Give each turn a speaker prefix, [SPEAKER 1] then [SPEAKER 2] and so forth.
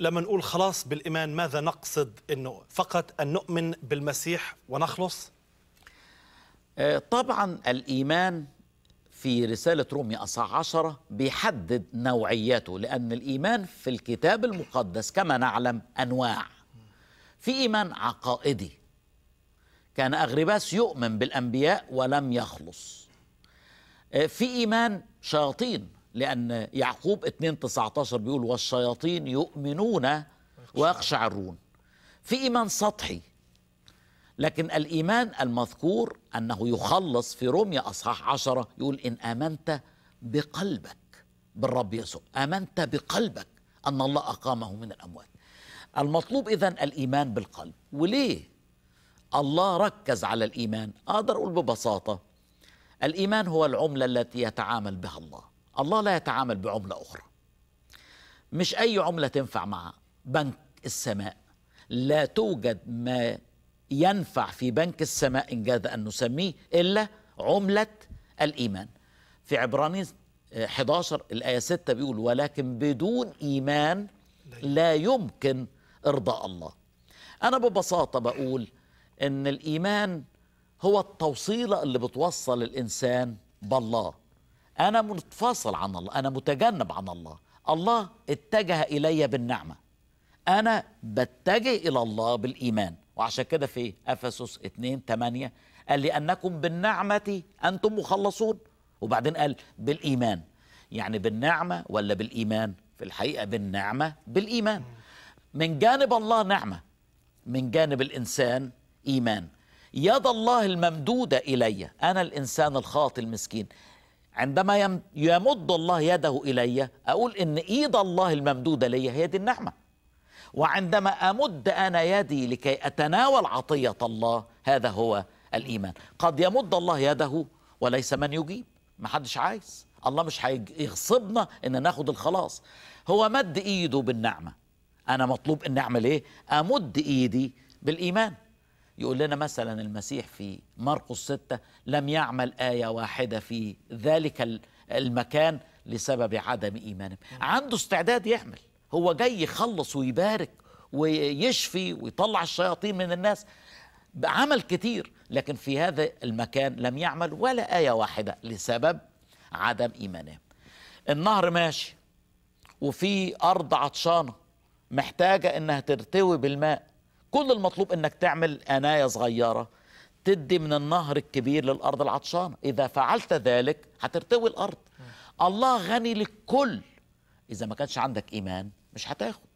[SPEAKER 1] لما نقول خلاص بالإيمان ماذا نقصد أنه فقط أن نؤمن بالمسيح ونخلص؟ آه، طبعا الإيمان في رسالة رومي أصع عشرة بيحدد نوعيته لأن الإيمان في الكتاب المقدس كما نعلم أنواع في إيمان عقائدي كان أغرباس يؤمن بالأنبياء ولم يخلص آه، في إيمان شياطين لأن يعقوب 2 19 بيقول والشياطين يؤمنون ويقشعرون في إيمان سطحي لكن الإيمان المذكور أنه يخلص في روميا أصحاح عشرة يقول إن آمنت بقلبك بالرب يسوع آمنت بقلبك أن الله أقامه من الأموات المطلوب إذن الإيمان بالقلب وليه الله ركز على الإيمان أقدر أقول ببساطة الإيمان هو العملة التي يتعامل بها الله الله لا يتعامل بعملة أخرى مش أي عملة تنفع مع بنك السماء لا توجد ما ينفع في بنك السماء إن جاز أن نسميه إلا عملة الإيمان في عبرانيين 11 الآية 6 بيقول ولكن بدون إيمان لا يمكن إرضاء الله أنا ببساطة بقول إن الإيمان هو التوصيلة اللي بتوصل الإنسان بالله أنا منفصل عن الله أنا متجنب عن الله الله اتجه إلي بالنعمة أنا بتجه إلى الله بالإيمان وعشان كده في أفسس 2 8 قال لأنكم بالنعمة أنتم مخلصون وبعدين قال بالإيمان يعني بالنعمة ولا بالإيمان في الحقيقة بالنعمة بالإيمان من جانب الله نعمة من جانب الإنسان إيمان يد الله الممدودة إلي أنا الإنسان الخاطئ المسكين عندما يمد الله يده إلي أقول إن إيد الله الممدودة لي هي دي النعمة وعندما أمد أنا يدي لكي أتناول عطية الله هذا هو الإيمان قد يمد الله يده وليس من يجيب ما حدش عايز الله مش هيغصبنا ان ناخد الخلاص هو مد ايده بالنعمه انا مطلوب ان اعمل ايه امد ايدي بالايمان يقول لنا مثلا المسيح في مرقس ستة لم يعمل آية واحدة في ذلك المكان لسبب عدم إيمانه عنده استعداد يعمل هو جاي يخلص ويبارك ويشفي ويطلع الشياطين من الناس عمل كتير لكن في هذا المكان لم يعمل ولا آية واحدة لسبب عدم إيمانه النهر ماشي وفي أرض عطشانة محتاجة إنها ترتوي بالماء كل المطلوب انك تعمل انايه صغيره تدي من النهر الكبير للارض العطشانه اذا فعلت ذلك هترتوي الارض الله غني للكل اذا ما كانش عندك ايمان مش هتاخد